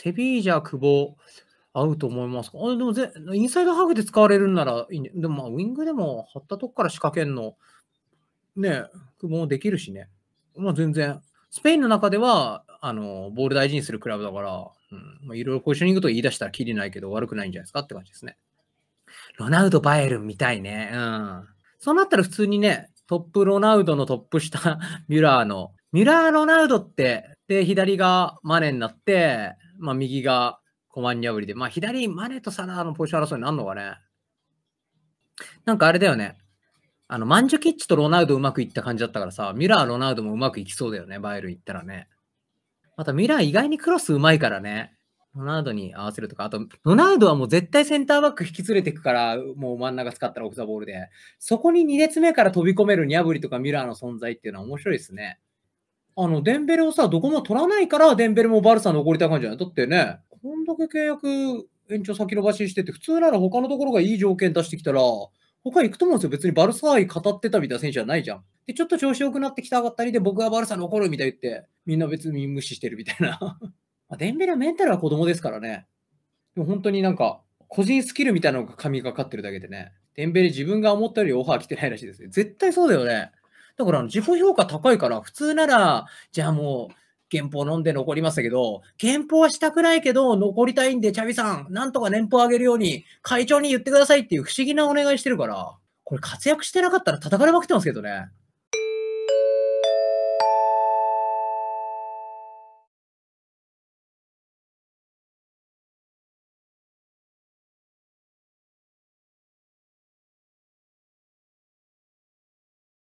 セビージャ、ー、久保、合うと思いますかあでもぜ、インサイドハーフで使われるんならいいね。でも、ウィングでも張ったとこから仕掛けんの、ね、久保もできるしね。まあ、全然。スペインの中では、あの、ボール大事にするクラブだから、うん、まいろいろポジショニングと言い出したらきりないけど、悪くないんじゃないですかって感じですね。ロナウド、バイエルン見たいね。うん。そうなったら普通にね、トップロナウドのトップ下、ミュラーの。ミュラー・ロナウドって、で、左がマネになって、まあ、右がコマンニャブリで、まあ、左、マネとサラーのポジション争いになるのかね。なんかあれだよね。あの、マンジュキッチとロナウドうまくいった感じだったからさ、ミラー、ロナウドもうまくいきそうだよね、バイルン行ったらね。またミラー意外にクロスうまいからね。ロナウドに合わせるとか、あと、ロナウドはもう絶対センターバック引き連れていくから、もう真ん中使ったらオフザボールで、そこに2列目から飛び込めるニャブリとかミラーの存在っていうのは面白いですね。あの、デンベレをさ、どこも取らないから、デンベレもバルサ残りたい感じじゃないだってね、こんだけ契約延長先延ばししてて、普通なら他のところがいい条件出してきたら、他行くと思うんですよ。別にバルサ愛語ってたみたいな選手じゃないじゃん。で、ちょっと調子良くなってきたったりで、僕はバルサ残るみたい言って、みんな別に無視してるみたいな。デンベレはメンタルは子供ですからね。でも本当になんか、個人スキルみたいなのが神がかってるだけでね。デンベレ自分が思ったよりオファー来てないらしいですね。絶対そうだよね。だから、自己評価高いから、普通なら、じゃあもう、憲法飲んで残りましたけど、憲法はしたくないけど、残りたいんで、チャビさん、なんとか年俸上げるように、会長に言ってくださいっていう不思議なお願いしてるから、これ活躍してなかったら叩かれまくってますけどね。